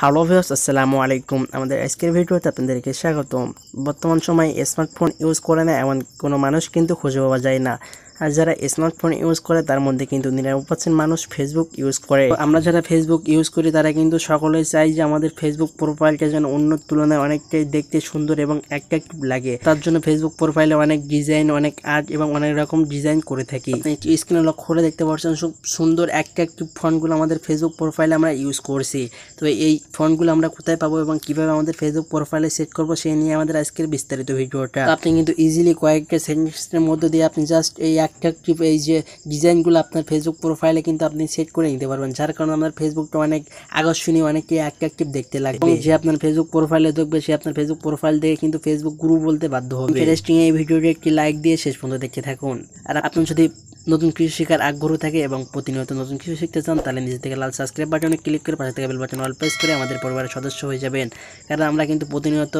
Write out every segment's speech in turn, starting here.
hello views আসসালামু আলাইকুম আমাদের আজকের ভিডিওতে আপনাদেরকে স্বাগতম বর্তমান সময়ে স্মার্টফোন ইউজ করে না এমন কোনো মানুষ কিন্তু খুঁজে পাওয়া যায় না আর যারা স্মার্টফোন ইউজ করে তার মধ্যে কিন্তু নিরানব্বই পার্সেন্ট মানুষ ফেসবুক ইউজ করে আমরা যারা ফেসবুক ইউজ করি তারা কিন্তু সকলেই চাই যে আমাদের ফেসবুক প্রোফাইলটা যেন অন্য তুলনায় অনেকটাই দেখতে সুন্দর এবং অ্যাট্রাক্টিভ লাগে তার জন্য ফেসবুক প্রোফাইলে অনেক ডিজাইন অনেক আর্ট এবং অনেক রকম ডিজাইন করে থাকি স্ক্রিনে লক্ষ্য করে দেখতে পাচ্ছেন সুন্দর অ্যাট্রাক্টিভ ফোনগুলো আমাদের ফেসবুক প্রোফাইলে আমরা ইউজ করছি তো এই ফোনগুলো আমরা কোথায় পাবো এবং কিভাবে আমাদের ফেসবুক প্রোফাইলে সেট করবো সেই নিয়ে আমাদের আজকের বিস্তারিত ভিডিওটা আপনি কিন্তু ইজিলি কয়েকটা সেন্টেন্সের মধ্যে দিয়ে আপনি জাস্ট এই অ্যাট্রাকটিভ এই যে ডিজাইনগুলো আপনার ফেসবুক প্রোফাইলে কিন্তু আপনি সেট করে নিতে পারবেন যার কারণে আপনার ফেসবুকটা অনেক আকর্ষণীয় অনেককে অ্যাট্রাকটিভ দেখতে লাগবে যে আপনার ফেসবুক প্রোফাইলে দেখবে সে আপনার ফেসবুক প্রোফাইল দেখে কিন্তু ফেসবুক গ্রুপ বলতে বাধ্য হবে ইন্টারেস্টিং এই ভিডিওটি একটি লাইক দিয়ে শেষ পর্যন্ত দেখতে থাকুন আর আপনি যদি নতুন কিছু শেখার আগ্রহ থাকে এবং প্রতিনিয়ত নতুন কিছু শিখতে চান তাহলে নিজে থেকে লাল সাবস্ক্রাইব বাটনে ক্লিক করে পাশে থেকে বেল বাটন অল প্রেস করে আমাদের পরিবারের সদস্য হয়ে যাবেন কারণ আমরা কিন্তু প্রতিনিয়ত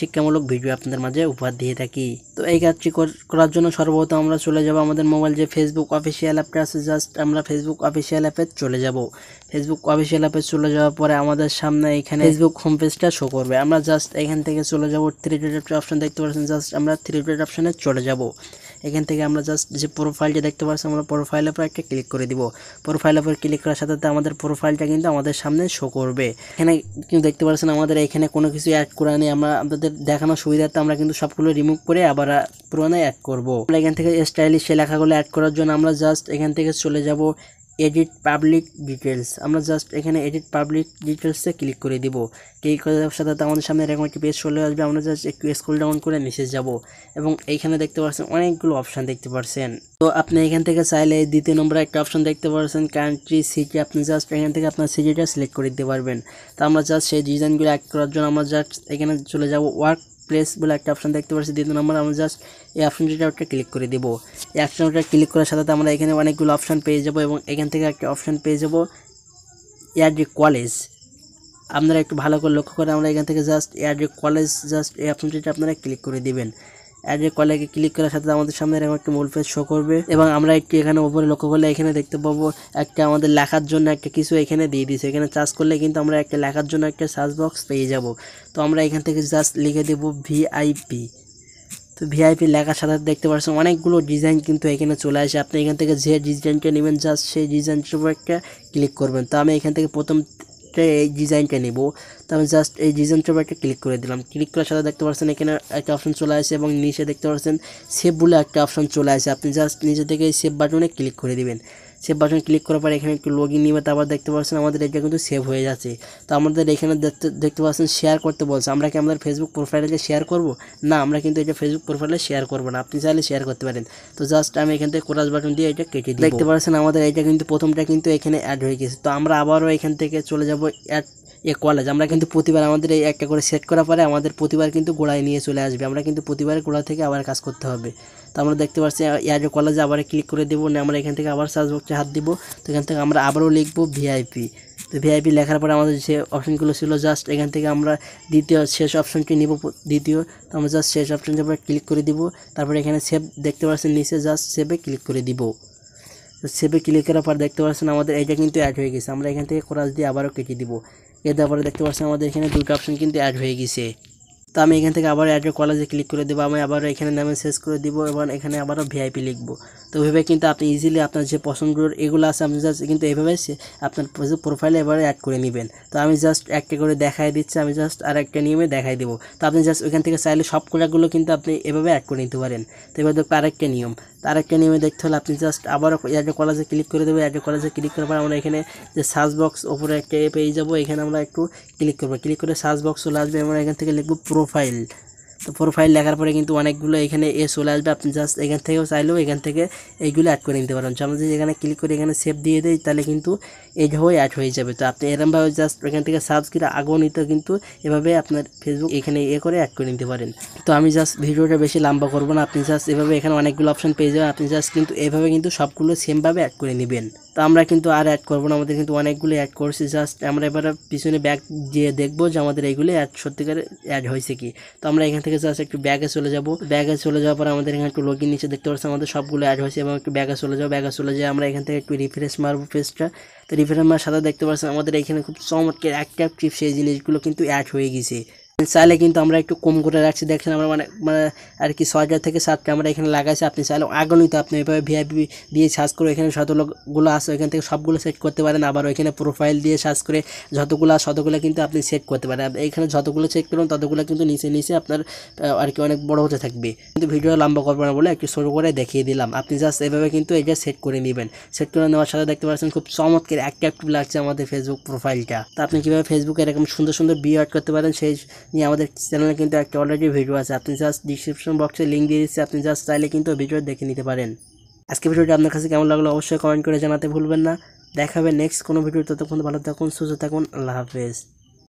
শিক্ষামূলক ভিডিও আপনাদের মাঝে উপহার দিয়ে থাকি তো এই কাজটি করার জন্য সর্বপ্রথম আমরা চলে যাব আমাদের মোবাইল যে ফেসবুক অফিসিয়াল অ্যাপটা আছে জাস্ট আমরা ফেসবুক অফিসিয়াল অ্যাপে চলে যাব ফেসবুক অফিসিয়াল অ্যাপে চলে যাওয়ার পরে আমাদের সামনে এখানে ফেসবুক হোম পেজটা শো করবে আমরা জাস্ট এখান থেকে চলে যাব থ্রি ডট অপশন দেখতে পাচ্ছেন জাস্ট আমরা থ্রি ডট অপশনে চলে যাব এখান থেকে আমরা জাস্ট যে প্রোফাইলটা দেখতে পাচ্ছি আমরা প্রোফাইলের উপর একটা ক্লিক করে দিব প্রোফাইলের উপর ক্লিক করার সাথে সাথে আমাদের প্রোফাইলটা কিন্তু আমাদের সামনে শো করবে এখানে কিন্তু দেখতে পাচ্ছেন আমাদের এখানে কোনো কিছু অ্যাড করা নেই আমরা আমাদের দেখানোর সুবিধার্থে আমরা কিন্তু সবগুলো রিমুভ করে আবার পুরোনো অ্যাড করবো এখান থেকে স্টাইলিশ সে লেখাগুলো অ্যাড করার জন্য আমরা জাস্ট এখান থেকে চলে যাব এডিট পাবলিক ডিটেলস আমরা জাস্ট এখানে এডিট পাবলিক ডিটেলসে ক্লিক করে দিব ক্লিক করার সাথে আমাদের সামনে এরকম একটি পেজ চলে আসবে আমরা জাস্ট একটু স্কুল ডাউন করে নিচে যাব এবং এইখানে দেখতে পাচ্ছেন অনেকগুলো অপশান দেখতে পাচ্ছেন তো আপনি এখান থেকে চাইলে দ্বিতীয় নম্বরে একটা অপশান দেখতে পাচ্ছেন কান্ট্রি সিটি আপনি জাস্ট এখান থেকে আপনার সিটিটা সিলেক্ট করে দিতে পারবেন তো আমরা জাস্ট সেই ডিজাইনগুলো অ্যাড করার জন্য আমরা জাস্ট এখানে চলে যাব ওয়ার্ক প্লেস বলে একটা অপশান দেখতে পাচ্ছি দ্বিতীয় নম্বর আমরা জাস্ট এই অপশানটা একটা ক্লিক করে দেবো এই অপশানটা ক্লিক করার সাথে আমরা এখানে অনেকগুলো অপশান পেয়ে যাব এবং এখান থেকে একটা অপশান পেয়ে যাব এয়ারডি কলেজ আপনারা একটু ভালো করে লক্ষ্য করে আমরা এখান থেকে জাস্ট এয়ারডি কলেজ জাস্ট এই অপশানটিটা আপনারা ক্লিক করে দেবেন অ্যাড এ কলাকে ক্লিক করার সাথে আমাদের সামনে এরকম একটা মূল পেজ শো করবে এবং আমরা একটি এখানে উপরে লক্ষ্য করলে এখানে দেখতে পাবো একটা আমাদের লেখার জন্য একটা কিছু এখানে দিয়ে দিয়েছে এখানে চার্জ করলে কিন্তু আমরা একটা লেখার জন্য একটা সার্চ বক্স পেয়ে যাব তো আমরা এখান থেকে জাস্ট লিখে দেবো ভিআইপি তো ভিআইপি লেখার সাথে দেখতে পাচ্ছেন অনেকগুলো ডিজাইন কিন্তু এখানে চলে আসে আপনি এখান থেকে যে ডিজাইনটা নেবেন জাস্ট সেই ডিজাইনটার উপর একটা ক্লিক করবেন তো আমি এখান থেকে প্রথম একটা এই ডিজাইনটা নেব তো আমি জাস্ট এই ডিজাইন উপর একটা ক্লিক করে দিলাম ক্লিক করার সাথে দেখতে পাচ্ছেন এখানে একটা অপশান চলে আসে এবং নিচে দেখতে পাচ্ছেন সেভ বলে একটা অপশান চলে আসে আপনি জাস্ট নিচে থেকে সেভ বাটনে ক্লিক করে দিবেন সেভ বাটন ক্লিক করার পর এখানে একটু লগ ইন নিবে তারপর দেখতে পাচ্ছেন আমাদের এটা কিন্তু সেভ হয়ে যাচ্ছে তো আমাদের এখানে দেখতে দেখতে পাচ্ছেন শেয়ার করতে বলছে আমরা কি আমাদের ফেসবুক প্রোফাইলে শেয়ার করব না আমরা কিন্তু এটা ফেসবুক প্রোফাইলে শেয়ার করবো না আপনি চাইলে শেয়ার করতে পারেন তো জাস্ট আমি এখান থেকে কোরাস বাটন দিয়ে এটা কেটে দিই দেখতে পাচ্ছেন আমাদের এটা কিন্তু প্রথমটা কিন্তু এখানে অ্যাড হয়ে গেছে তো আমরা আবারও এখান থেকে চলে যাব অ্যাড এ কলেজ আমরা কিন্তু প্রতিবার আমাদের এই একটা করে সেট করার পরে আমাদের প্রতিবার কিন্তু গোড়ায় নিয়ে চলে আসবে আমরা কিন্তু প্রতিবার গোড়া থেকে আবার কাজ করতে হবে তো আমরা দেখতে পাচ্ছি অ্যাড কলেজে আবার ক্লিক করে দেবো না আমরা এখান থেকে আবার সার্চ বক্সে হাত দিব তো এখান থেকে আমরা আবারও লিখবো ভিআইপি তো ভিআইপি লেখার পরে আমাদের যে অপশনগুলো ছিল জাস্ট এখান থেকে আমরা দ্বিতীয় শেষ অপশানটি নিব দ্বিতীয় তো আমরা জাস্ট শেষ অপশনটি আমরা ক্লিক করে দিব তারপরে এখানে সেভ দেখতে পাচ্ছি নিচে জাস্ট সেভে ক্লিক করে দিব সেভে ক্লিক করার পর দেখতে পাচ্ছেন আমাদের এটা কিন্তু অ্যাড হয়ে গেছে আমরা এখান থেকে ক্রাস দিয়ে আবারও কেটে দিব এর তারপরে দেখতে পাচ্ছেন আমাদের এখানে দুটো অপশান কিন্তু অ্যাড হয়ে গেছে তো আমি এখান থেকে আবার অ্যাড কলেজে ক্লিক করে দেবো আমি আবার এখানে নামে শেষ করে দিব এবং এখানে আবারও ভিআইপি লিখবো তো ওইভাবে কিন্তু আপনি ইজিলি আপনার যে পছন্দগুলোর এগুলো আছে আপনি জাস্ট কিন্তু এইভাবে আপনার প্রোফাইলে এবারে অ্যাড করে নেবেন তো আমি জাস্ট একটা করে দেখাই দিচ্ছি আমি জাস্ট আর একটা নিয়মে দেখাই দেবো তো আপনি জাস্ট ওইখান থেকে চাইলে সব কোটাগুলো কিন্তু আপনি এভাবে অ্যাড করে নিতে পারেন তো এবার দেখবো আরেকটা নিয়ম তার একটা নিয়মে দেখতে হলে আপনি জাস্ট আবারও অ্যাড কলেজে ক্লিক করে দেবো অ্যাড কলেজে ক্লিক করার পর আমরা এখানে যে সার্চ বক্স ওপরে একটা পেয়ে যাবো এখানে আমরা একটু ক্লিক করবো ক্লিক করে সার্চ বক্স চলে আসবে আমরা এখান থেকে লিখবো প্রোফাইল তো প্রোফাইল লেখার পরে কিন্তু অনেকগুলো এখানে এ চলে আসবে আপনি জাস্ট এখান থেকেও চাইলেও এখান থেকে এইগুলো অ্যাড করে নিতে পারেন আমরা যদি এখানে ক্লিক করে এখানে সেভ দিয়ে দিই তাহলে কিন্তু এইভাবে অ্যাড হয়ে যাবে তো আপনি এরমভাবে জাস্ট এখান থেকে সার্চ করে আগেও নিতে কিন্তু এভাবে আপনার ফেসবুক এখানে এ করে অ্যাড করে নিতে পারেন তো আমি জাস্ট ভিডিওটা বেশি লম্বা করবো না আপনি জাস্ট এভাবে এখানে অনেকগুলো অপশন পেয়ে যাবেন আপনি জাস্ট কিন্তু এভাবে কিন্তু সবগুলো সেমভাবে অ্যাড করে নেবেন তো আমরা কিন্তু আর অ্যাড করবো না আমাদের কিন্তু অনেকগুলো অ্যাড করছি জাস্ট আমরা এবার পিছনে ব্যাক দিয়ে দেখবো যে আমাদের এইগুলো অ্যাড সত্যিকারে অ্যাড হয়েছে কি তো আমরা এখান থেকে থেকে আছে একটু ব্যাগে চলে যাবো ব্যাগে চলে যাওয়ার পর আমাদের এখানে একটু লগিন নিচে দেখতে পাচ্ছি আমাদের সবগুলো অ্যাড হয়েছে এবং একটু ব্যাগে চলে যাও ব্যাগে চলে যাই আমরা এখান থেকে একটু রিফ্রেশ মারবো পেজটা তো রিফ্রেশ মার সাথে দেখতে পাচ্ছেন আমাদের এখানে খুব চমৎকার অ্যাক্টিভ টিপস সেই জিনিসগুলো কিন্তু অ্যাড হয়ে গেছে চাইলে কিন্তু আমরা একটু কম করে রাখছি দেখেন আমরা মানে মানে আর কি হাজার থেকে সাতটা আমরা এখানে লাগাইছি আপনি চাইলে তো আপনি এভাবে ভিআইপি দিয়ে সার্চ করে এখানে শতগুলো আছে এখান থেকে সবগুলো সেট করতে পারেন আবার ওইখানে প্রোফাইল দিয়ে সার্চ করে যতগুলো শতগুলো কিন্তু আপনি সেট করতে পারেন এখানে যতগুলো সেট করুন ততগুলো কিন্তু নিচে নিচে আপনার আর কি অনেক বড় হতে থাকবে কিন্তু ভিডিও লম্বা করবো না বলে একটু শুরু করে দেখিয়ে দিলাম আপনি জাস্ট এভাবে কিন্তু এটা সেট করে নেবেন সেট করে নেওয়ার সাথে দেখতে পাচ্ছেন খুব চমৎকার অ্যাক্টিভ লাগছে আমাদের ফেসবুক প্রোফাইলটা তা আপনি কীভাবে ফেসবুকে এরকম সুন্দর সুন্দর বিয়ে করতে পারেন সেই নিয়ে আমাদের চ্যানেলে কিন্তু একটা অলরেডি ভিডিও আছে আপনি জাস্ট ডিসক্রিপশন বক্সে লিঙ্ক দিয়ে দিচ্ছি আপনি জাস্ট চাইলে কিন্তু ভিডিও দেখে নিতে পারেন আজকে ভিডিওটি আপনার কাছে কেমন লাগলো অবশ্যই কমেন্ট করে জানাতে ভুলবেন না দেখাবে নেক্সট কোনো ভিডিও ততক্ষণ ভালো থাকুন সুস্থ থাকুন আল্লাহ হাফেজ